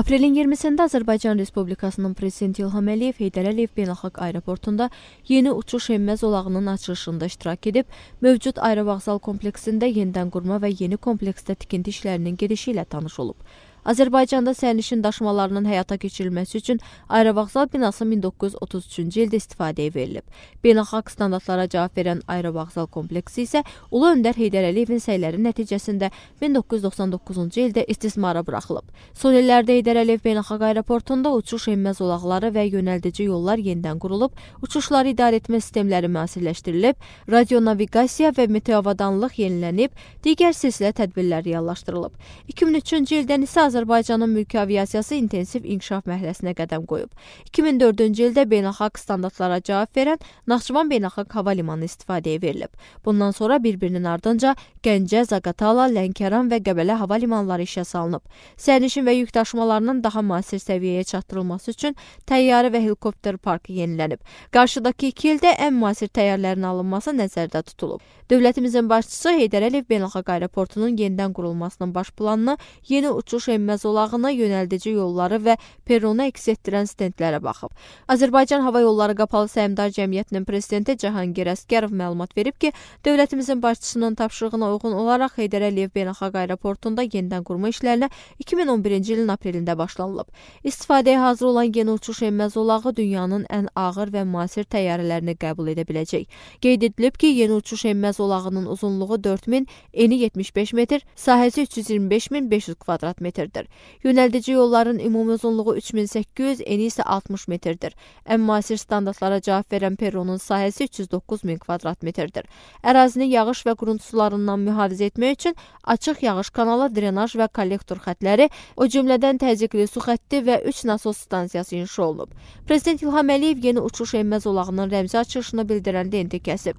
Aprelin 20-sində Azərbaycan Respublikasının prezidenti İlham Əliyev Heydər Əliyev beynəlxalq aeroportunda yeni uçuş enməz olağının açılışında iştirak edib, mövcud aerovağzal kompleksində yenidən qurma və yeni kompleksdə tikinti işlərinin gedişi ilə tanış olub. Azərbaycanda sərnişin daşımalarının həyata keçirilməsi üçün aerovağzal binası 1933-cü ildə istifadəyə verilib. Beynəlxalq standartlara cavab verən aerovağzal kompleksi isə Ulu Öndər Heydər Əliyevin səyləri nəticəsində 1999-cu ildə istismara buraxılıb. Son illərdə Heydər Əliyev Beynəlxalq aeroportunda uçuş enməz zolaqları və yönəldici yollar yenidən qurulub, uçuşları idarə etmə sistemləri müasirləşdirilib, radionavigasiya və meteovadanlıq yenilənib, digər silsilə tədbirlər reallaşdırılıb. 2003-cü ildə isə Azərbaycanın mülki aviasiyası intensiv inkişaf mərhələsinə qədəm qoyub. 2004-cü ildə beynəlxalq standartlara cavab verən Naxçıvan Beynəlxalq Hava Limanı istifadəyə verilib. Bundan sonra bir-birinin ardınca Gəncə, Zaqatala, Lənkəran və Qəbələ hava limanları işə salınıb. Sərnişin və yük daşımalarının daha müasir səviyyəyə çatdırılması üçün təyyarə və helikopter parkı yenilənib. Qarşıdakı 2 ildə ən müasir təyyarələrin alınması nəzərdə tutulub. Dövlətimizin başçısı Heydər Əliyev Beynəlxalq Aeroportunun yenidən qurulmasının baş planını, yeni uçuş dönməz olağına yönəldici yolları və perronu əks etdirən stendlərə baxıb. Azərbaycan Hava Yolları Qapalı Səhmdar Cəmiyyətinin prezidenti Cahangir Əskərov məlumat verib ki, dövlətimizin başçısının tapşırığına uyğun olaraq Heydər Əliyev Beynəlxalq Aeroportunda yenidən qurma işlərinə 2011-ci ilin aprelində başlanılıb. İstifadəyə hazır olan yeni uçuş enməz olağı dünyanın ən ağır və müasir təyyarələrini qəbul edə biləcək. Qeyd edilib ki, yeni uçuş enməz olağının uzunluğu 4000, eni 75 metr, sahəsi 325500 kvadrat metrdir metrdir. Yönəldici yolların ümumi uzunluğu 3800, eni isə 60 metrdir. Ən müasir standartlara cavab verən perronun sahəsi 309 min kvadrat metrdir. Ərazini yağış və qurunt sularından mühafizə etmək üçün açıq yağış kanalı, drenaj və kollektor xətləri, o cümlədən təzyiqli su xətti və 3 nasos stansiyası inşa olunub. Prezident İlham Əliyev yeni uçuş enməz olağının rəmzi açılışını bildirəndə enti kəsib.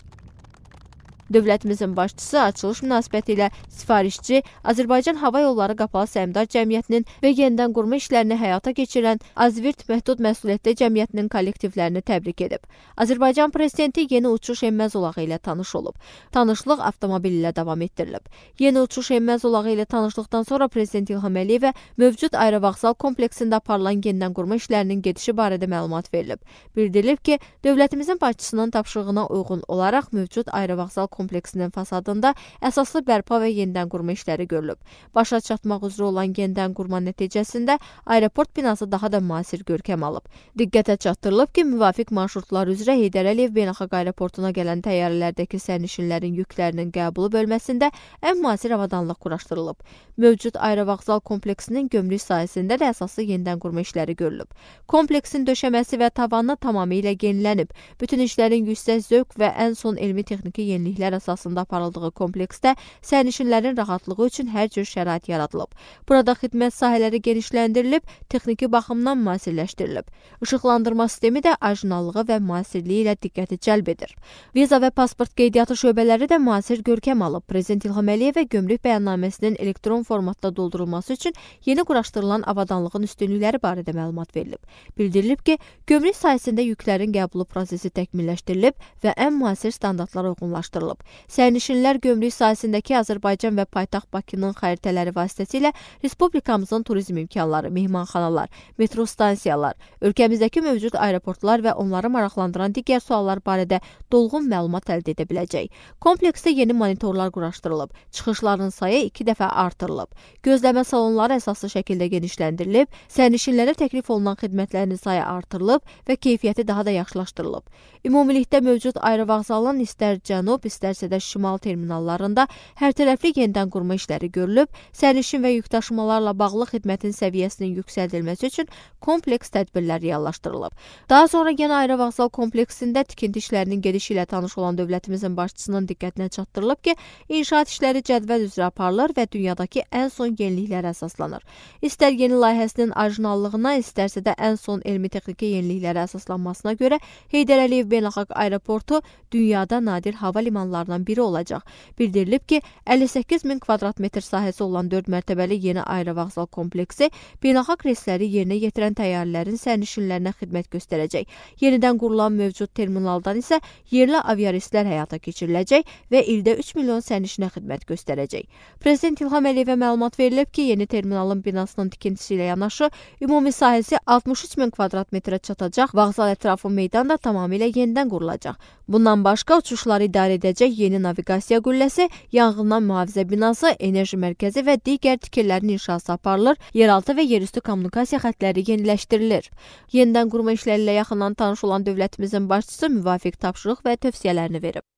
Dövlətimizin başçısı açılış münasibəti ilə sifarişçi Azərbaycan Hava Yolları Qapalı Səhmdar Cəmiyyətinin və yenidən qurma işlərini həyata keçirən Azvirt Məhdud Məsuliyyətli Cəmiyyətinin kollektivlərini təbrik edib. Azərbaycan prezidenti yeni uçuş enməz olağı ilə tanış olub. Tanışlıq avtomobil ilə davam etdirilib. Yeni uçuş enməz olağı ilə tanışlıqdan sonra prezident İlham Əliyevə mövcud aerovağzal kompleksində aparılan yenidən qurma işlərinin gedişi barədə məlumat verilib. Bildirilib ki, dövlətimizin başçısının tapşırığına uyğun olaraq mövcud aerovağzal kompleksinin fasadında əsaslı bərpa və yenidən qurma işləri görülüb. Başa çatmaq üzrə olan yenidən qurma nəticəsində aeroport binası daha da müasir görkəm alıb. Diqqətə çatdırılıb ki, müvafiq marşrutlar üzrə Heydər Əliyev beynəlxalq aeroportuna gələn təyyarələrdəki sərnişinlərin yüklərinin qəbulu bölməsində ən müasir avadanlıq quraşdırılıb. Mövcud aerovağzal kompleksinin gömrük sahəsində də əsaslı yenidən qurma işləri görülüb. Kompleksin döşəməsi və tavanı tamamilə yenilənib. Bütün işlərin yüksək zövq və ən son elmi texniki yeniliklər sərhədlər əsasında aparıldığı kompleksdə sərnişinlərin rahatlığı üçün hər cür şərait yaradılıb. Burada xidmət sahələri genişləndirilib, texniki baxımdan müasirləşdirilib. İşıqlandırma sistemi də orijinallığı və müasirliyi ilə diqqəti cəlb edir. Viza və pasport qeydiyyatı şöbələri də müasir görkəm alıb. Prezident İlham Əliyevə gömrük bəyannaməsinin elektron formatda doldurulması üçün yeni quraşdırılan avadanlığın üstünlükləri barədə məlumat verilib. Bildirilib ki, gömrük sayəsində yüklərin qəbulu prosesi təkmilləşdirilib və ən müasir standartlara uyğunlaşdırılıb olunub. Sərnişinlər gömrük sahəsindəki Azərbaycan və paytaxt Bakının xəritələri vasitəsilə respublikamızın turizm imkanları, mehmanxanalar, metro stansiyalar, ölkəmizdəki mövcud aeroportlar və onları maraqlandıran digər suallar barədə dolğun məlumat əldə edə biləcək. Kompleksdə yeni monitorlar quraşdırılıb, çıxışların sayı 2 dəfə artırılıb. Gözləmə salonları əsaslı şəkildə genişləndirilib, sərnişinlərə təklif olunan xidmətlərin sayı artırılıb və keyfiyyəti daha da yaxşılaşdırılıb. Ümumilikdə mövcud aerovağzalın istər cənub, istər istərsə də şimal terminallarında hərtərəfli yenidən qurma işləri görülüb, sərnişin və yükdaşımalarla bağlı xidmətin səviyyəsinin yüksəldilməsi üçün kompleks tədbirlər reallaşdırılıb. Daha sonra yenə aerovağzal kompleksində tikinti işlərinin gedişi ilə tanış olan dövlətimizin başçısının diqqətinə çatdırılıb ki, inşaat işləri cədvəl üzrə aparılır və dünyadakı ən son yeniliklərə əsaslanır. İstər yeni layihəsinin orijinallığına, istərsə də ən son elmi-texniki yeniliklərə əsaslanmasına görə Heydər Əliyev Beynəlxalq Aeroportu dünyada nadir hava limanlarından məkanlarından biri olacaq. Bildirilib ki, 58 min kvadrat metr sahəsi olan 4 mərtəbəli yeni aerovağzal kompleksi beynəlxalq reysləri yerinə yetirən təyyarələrin sərnişinlərinə xidmət göstərəcək. Yenidən qurulan mövcud terminaldan isə yerli aviareyslər həyata keçiriləcək və ildə 3 milyon sərnişinə xidmət göstərəcək. Prezident İlham Əliyevə məlumat verilib ki, yeni terminalın binasının tikintisi ilə yanaşı ümumi sahəsi 63 min kvadrat metrə çatacaq, vağzal ətrafı meydan da tamamilə yenidən qurulacaq. Bundan başqa uçuşları idarə edəcək yeni naviqasiya qülləsi, yanğından mühafizə binası, enerji mərkəzi və digər tikirlərin inşası aparılır, yeraltı və yerüstü kommunikasiya xətləri yeniləşdirilir. Yenidən qurma işləri ilə yaxından tanış olan dövlətimizin başçısı müvafiq tapşırıq və tövsiyələrini verib.